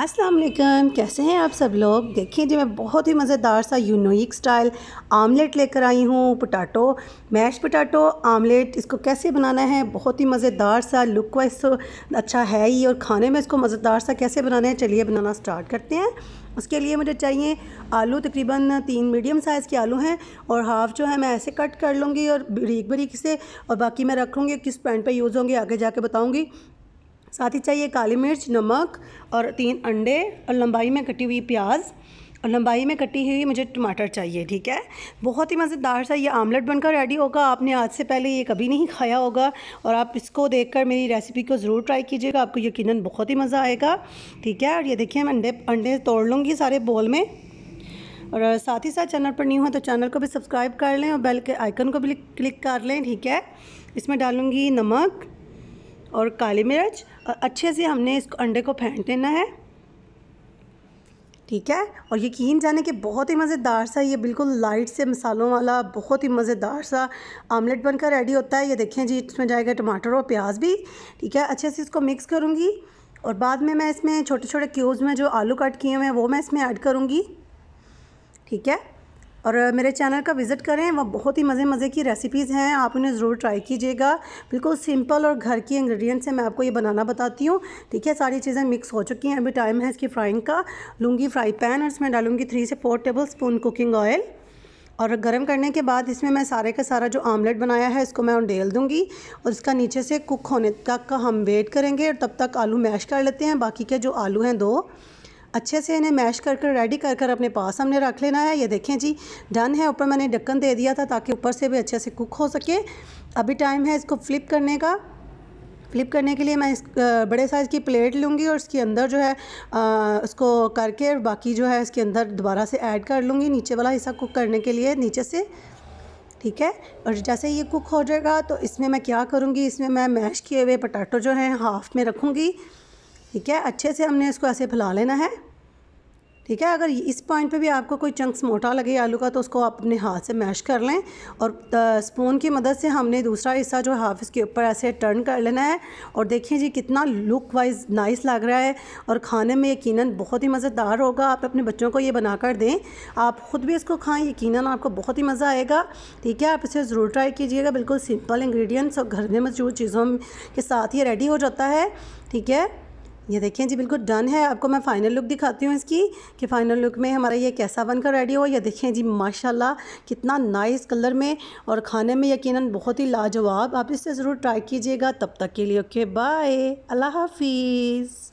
अस्सलाम वालेकुम कैसे हैं आप सब लोग देखिए जी मैं बहुत ही मज़ेदार सा यूनिक स्टाइल आमलेट लेकर आई हूँ पटाटो मैश पटाटो आमलेट इसको कैसे बनाना है बहुत ही मज़ेदार सा लुक वाइज तो अच्छा है ही और खाने में इसको मज़ेदार सा कैसे बनाना है चलिए बनाना स्टार्ट करते हैं उसके लिए मुझे चाहिए आलू तकरीबन तीन मीडियम साइज़ के आलू हैं और हाफ़ जो है मैं ऐसे कट कर लूँगी और बरीक बरीक से और बाकी मैं रखूँगी किस पैंट पर यूज़ होंगे आगे जाके बताऊँगी साथ ही चाहिए काली मिर्च नमक और तीन अंडे और लंबाई में कटी हुई प्याज़ और लंबाई में कटी हुई मुझे टमाटर चाहिए ठीक है बहुत ही मज़ेदार सा ये आमलेट बनकर रेडी होगा आपने आज से पहले ये कभी नहीं खाया होगा और आप इसको देखकर मेरी रेसिपी को ज़रूर ट्राई कीजिएगा आपको यकीनन बहुत ही मज़ा आएगा ठीक है और ये देखिए मैं अंडे अंडे तोड़ लूँगी सारे बोल में और साथ ही साथ चैनल पर नहीं हुआ तो चैनल को भी सब्सक्राइब कर लें और बेल के आइकन को भी क्लिक कर लें ठीक है इसमें डालूँगी नमक और काली मिर्च और अच्छे से हमने इस अंडे को फेंट देना है ठीक है और यकीन जाने कि बहुत ही मज़ेदार सा ये बिल्कुल लाइट से मसालों वाला बहुत ही मज़ेदार सा आमलेट बनकर रेडी होता है ये देखें जी इसमें जाएगा टमाटर और प्याज भी ठीक है अच्छे से इसको मिक्स करूँगी और बाद में मैं इसमें छोटे छोटे क्यूज़ में जो आलू कट किए हुए हैं वो मैं इसमें ऐड करूँगी ठीक है और मेरे चैनल का विज़िट करें वह बहुत ही मज़े मज़े की रेसिपीज़ हैं आप उन्हें ज़रूर ट्राई कीजिएगा बिल्कुल सिंपल और घर की इंग्रेडिएंट्स से मैं आपको ये बनाना बताती हूँ ठीक है सारी चीज़ें मिक्स हो चुकी हैं अभी टाइम है इसकी फ्राइंग का लूँगी फ्राई पैन और इसमें डालूँगी थ्री से four tablespoon cooking oil और गर्म करने के बाद इसमें मैं सारे का सारा जो आमलेट बनाया है इसको मैं उंडेल दूंगी और इसका नीचे से कुक होने तक का हम वेट करेंगे और तब तक आलू मैश कर लेते हैं बाकी के जो आलू हैं दो अच्छे से इन्हें मैश कर कर रेडी कर कर अपने पास हमने रख लेना है ये देखें जी डन है ऊपर मैंने ढक्कन दे दिया था ताकि ऊपर से भी अच्छे से कुक हो सके अभी टाइम है इसको फ्लिप करने का फ्लिप करने के लिए मैं इस बड़े साइज़ की प्लेट लूँगी और इसके अंदर जो है आ, उसको करके और बाकी जो है इसके अंदर दोबारा से ऐड कर लूँगी नीचे वाला हिस्सा कुक करने के लिए नीचे से ठीक है और जैसे ये कुक हो जाएगा तो इसमें मैं क्या करूँगी इसमें मैं मैश किए हुए पटाटो जो हैं हाफ़ में रखूँगी ठीक है अच्छे से हमने इसको ऐसे फैला लेना है ठीक है अगर इस पॉइंट पे भी आपको कोई चंक्स मोटा लगे आलू का तो उसको आप अपने हाथ से मैश कर लें और स्पून की मदद से हमने दूसरा हिस्सा जो हाफ इसके ऊपर ऐसे टर्न कर लेना है और देखिए जी कितना लुक वाइज नाइस लग रहा है और खाने में यकीनन बहुत ही मज़ेदार होगा आप अपने बच्चों को ये बना कर दें आप ख़ुद भी इसको खाएँ यकीन आपको बहुत ही मज़ा आएगा ठीक है आप इसे ज़रूर ट्राई कीजिएगा बिल्कुल सिंपल इंग्रेडिएंट्स और घर में मौजूद चीज़ों के साथ ये रेडी हो जाता है ठीक है ये देखें जी बिल्कुल डन है आपको मैं फ़ाइनल लुक दिखाती हूँ इसकी कि फ़ाइनल लुक में हमारा ये कैसा बनकर रेडी हो ये देखें जी माशाल्लाह कितना नाइस कलर में और खाने में यकीनन बहुत ही लाजवाब आप इसे ज़रूर ट्राई कीजिएगा तब तक के लिए ओके बाय अल्लाह हाफिज़